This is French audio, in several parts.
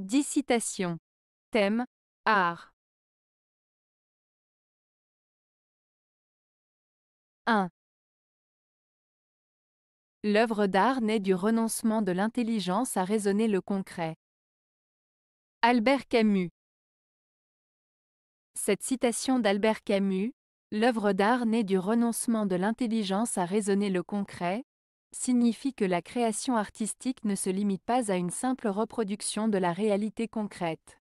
10 citations. Thème Art. 1. L'œuvre d'art naît du renoncement de l'intelligence à raisonner le concret. Albert Camus. Cette citation d'Albert Camus, l'œuvre d'art naît du renoncement de l'intelligence à raisonner le concret, signifie que la création artistique ne se limite pas à une simple reproduction de la réalité concrète.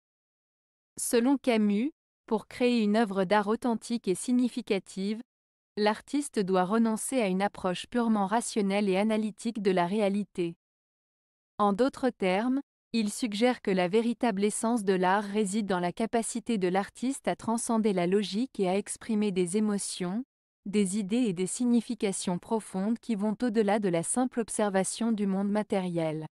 Selon Camus, pour créer une œuvre d'art authentique et significative, l'artiste doit renoncer à une approche purement rationnelle et analytique de la réalité. En d'autres termes, il suggère que la véritable essence de l'art réside dans la capacité de l'artiste à transcender la logique et à exprimer des émotions, des idées et des significations profondes qui vont au-delà de la simple observation du monde matériel.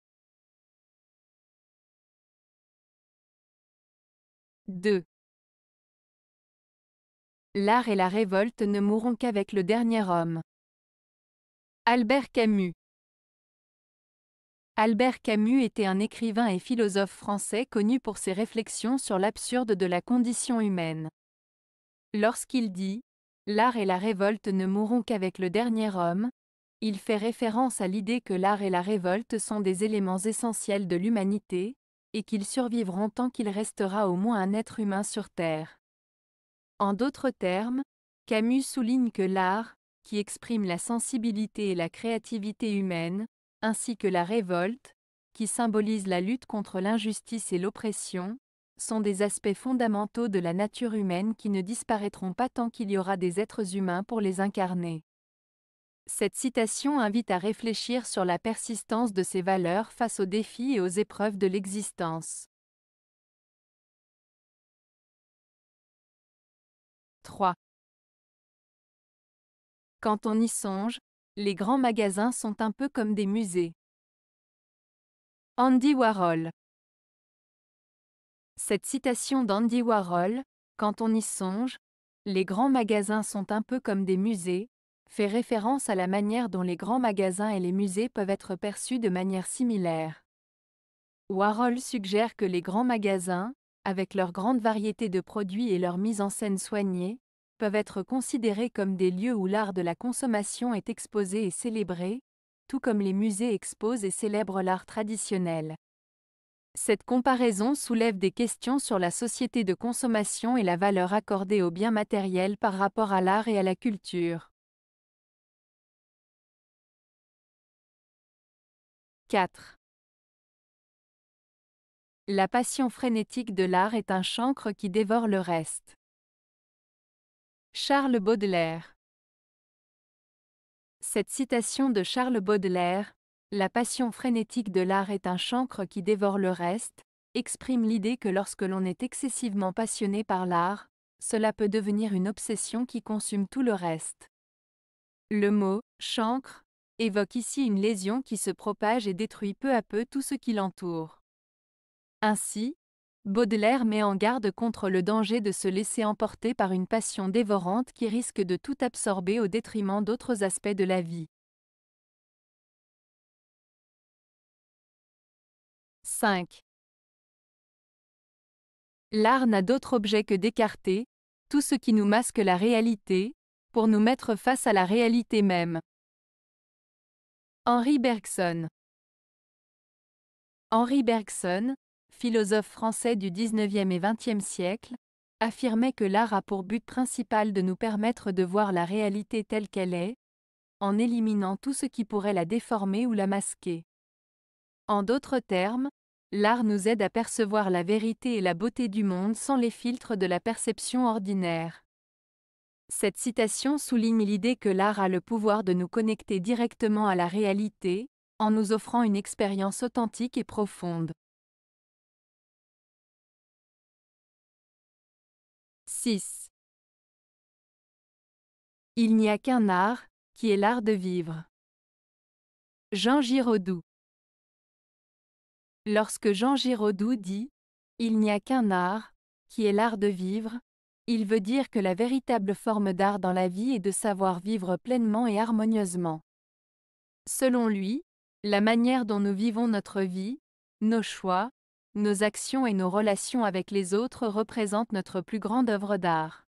2. L'art et la révolte ne mourront qu'avec le dernier homme. Albert Camus Albert Camus était un écrivain et philosophe français connu pour ses réflexions sur l'absurde de la condition humaine. Lorsqu'il dit L'art et la révolte ne mourront qu'avec le dernier homme. Il fait référence à l'idée que l'art et la révolte sont des éléments essentiels de l'humanité, et qu'ils survivront tant qu'il restera au moins un être humain sur Terre. En d'autres termes, Camus souligne que l'art, qui exprime la sensibilité et la créativité humaine, ainsi que la révolte, qui symbolise la lutte contre l'injustice et l'oppression, sont des aspects fondamentaux de la nature humaine qui ne disparaîtront pas tant qu'il y aura des êtres humains pour les incarner. Cette citation invite à réfléchir sur la persistance de ces valeurs face aux défis et aux épreuves de l'existence. 3. Quand on y songe, les grands magasins sont un peu comme des musées. Andy Warhol cette citation d'Andy Warhol, quand on y songe, les grands magasins sont un peu comme des musées, fait référence à la manière dont les grands magasins et les musées peuvent être perçus de manière similaire. Warhol suggère que les grands magasins, avec leur grande variété de produits et leur mise en scène soignée, peuvent être considérés comme des lieux où l'art de la consommation est exposé et célébré, tout comme les musées exposent et célèbrent l'art traditionnel. Cette comparaison soulève des questions sur la société de consommation et la valeur accordée aux biens matériels par rapport à l'art et à la culture. 4. La passion frénétique de l'art est un chancre qui dévore le reste. Charles Baudelaire Cette citation de Charles Baudelaire, la passion frénétique de l'art est un chancre qui dévore le reste, exprime l'idée que lorsque l'on est excessivement passionné par l'art, cela peut devenir une obsession qui consume tout le reste. Le mot chancre évoque ici une lésion qui se propage et détruit peu à peu tout ce qui l'entoure. Ainsi, Baudelaire met en garde contre le danger de se laisser emporter par une passion dévorante qui risque de tout absorber au détriment d'autres aspects de la vie. L'art n'a d'autre objet que d'écarter tout ce qui nous masque la réalité, pour nous mettre face à la réalité même. Henri Bergson Henri Bergson, philosophe français du 19e et 20e siècle, affirmait que l'art a pour but principal de nous permettre de voir la réalité telle qu'elle est, en éliminant tout ce qui pourrait la déformer ou la masquer. En d'autres termes, L'art nous aide à percevoir la vérité et la beauté du monde sans les filtres de la perception ordinaire. Cette citation souligne l'idée que l'art a le pouvoir de nous connecter directement à la réalité, en nous offrant une expérience authentique et profonde. 6. Il n'y a qu'un art, qui est l'art de vivre. Jean Giraudoux Lorsque Jean Giraudoux dit « Il n'y a qu'un art, qui est l'art de vivre », il veut dire que la véritable forme d'art dans la vie est de savoir vivre pleinement et harmonieusement. Selon lui, la manière dont nous vivons notre vie, nos choix, nos actions et nos relations avec les autres représentent notre plus grande œuvre d'art.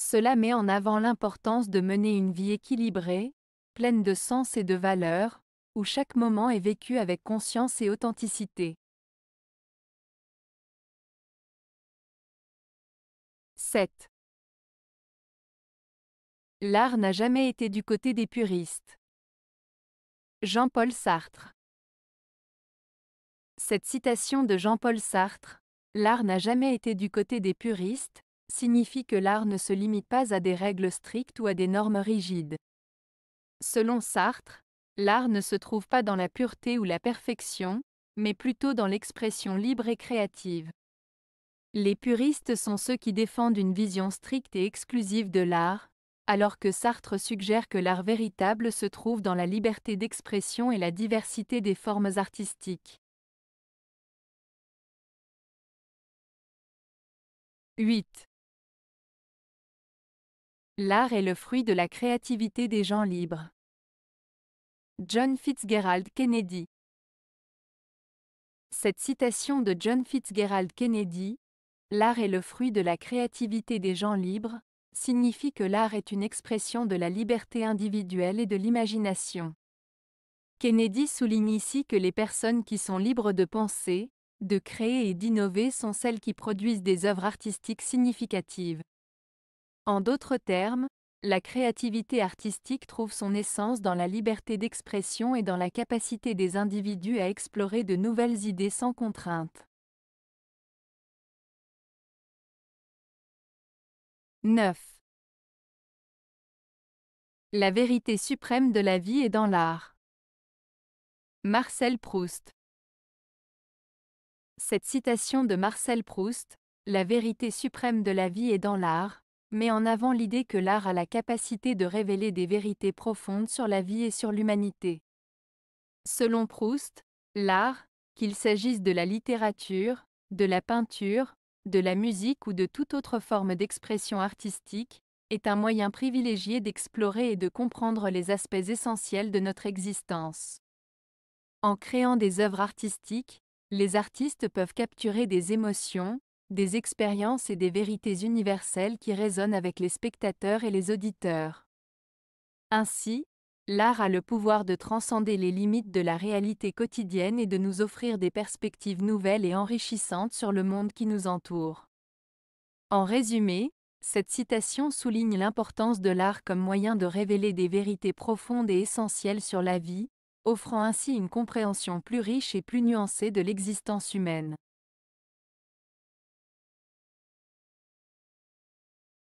Cela met en avant l'importance de mener une vie équilibrée, pleine de sens et de valeurs, où chaque moment est vécu avec conscience et authenticité. 7. L'art n'a jamais été du côté des puristes. Jean-Paul Sartre Cette citation de Jean-Paul Sartre, L'art n'a jamais été du côté des puristes, signifie que l'art ne se limite pas à des règles strictes ou à des normes rigides. Selon Sartre, L'art ne se trouve pas dans la pureté ou la perfection, mais plutôt dans l'expression libre et créative. Les puristes sont ceux qui défendent une vision stricte et exclusive de l'art, alors que Sartre suggère que l'art véritable se trouve dans la liberté d'expression et la diversité des formes artistiques. 8. L'art est le fruit de la créativité des gens libres. John Fitzgerald Kennedy. Cette citation de John Fitzgerald Kennedy, L'art est le fruit de la créativité des gens libres, signifie que l'art est une expression de la liberté individuelle et de l'imagination. Kennedy souligne ici que les personnes qui sont libres de penser, de créer et d'innover sont celles qui produisent des œuvres artistiques significatives. En d'autres termes, la créativité artistique trouve son essence dans la liberté d'expression et dans la capacité des individus à explorer de nouvelles idées sans contrainte. 9. La vérité suprême de la vie est dans l'art. Marcel Proust Cette citation de Marcel Proust, La vérité suprême de la vie est dans l'art, met en avant l'idée que l'art a la capacité de révéler des vérités profondes sur la vie et sur l'humanité. Selon Proust, l'art, qu'il s'agisse de la littérature, de la peinture, de la musique ou de toute autre forme d'expression artistique, est un moyen privilégié d'explorer et de comprendre les aspects essentiels de notre existence. En créant des œuvres artistiques, les artistes peuvent capturer des émotions, des expériences et des vérités universelles qui résonnent avec les spectateurs et les auditeurs. Ainsi, l'art a le pouvoir de transcender les limites de la réalité quotidienne et de nous offrir des perspectives nouvelles et enrichissantes sur le monde qui nous entoure. En résumé, cette citation souligne l'importance de l'art comme moyen de révéler des vérités profondes et essentielles sur la vie, offrant ainsi une compréhension plus riche et plus nuancée de l'existence humaine.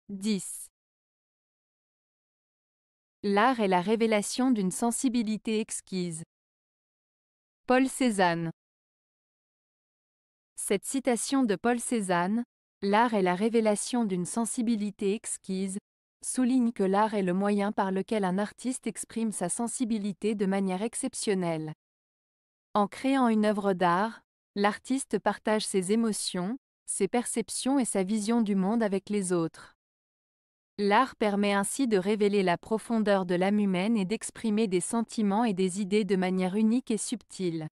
10. L'art est la révélation d'une sensibilité exquise. Paul Cézanne Cette citation de Paul Cézanne, L'art est la révélation d'une sensibilité exquise, souligne que l'art est le moyen par lequel un artiste exprime sa sensibilité de manière exceptionnelle. En créant une œuvre d'art, l'artiste partage ses émotions, ses perceptions et sa vision du monde avec les autres. L'art permet ainsi de révéler la profondeur de l'âme humaine et d'exprimer des sentiments et des idées de manière unique et subtile.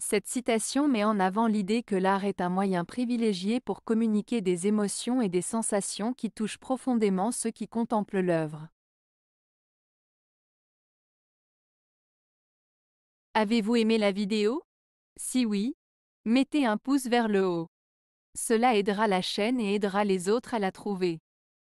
Cette citation met en avant l'idée que l'art est un moyen privilégié pour communiquer des émotions et des sensations qui touchent profondément ceux qui contemplent l'œuvre. Avez-vous aimé la vidéo Si oui, mettez un pouce vers le haut. Cela aidera la chaîne et aidera les autres à la trouver.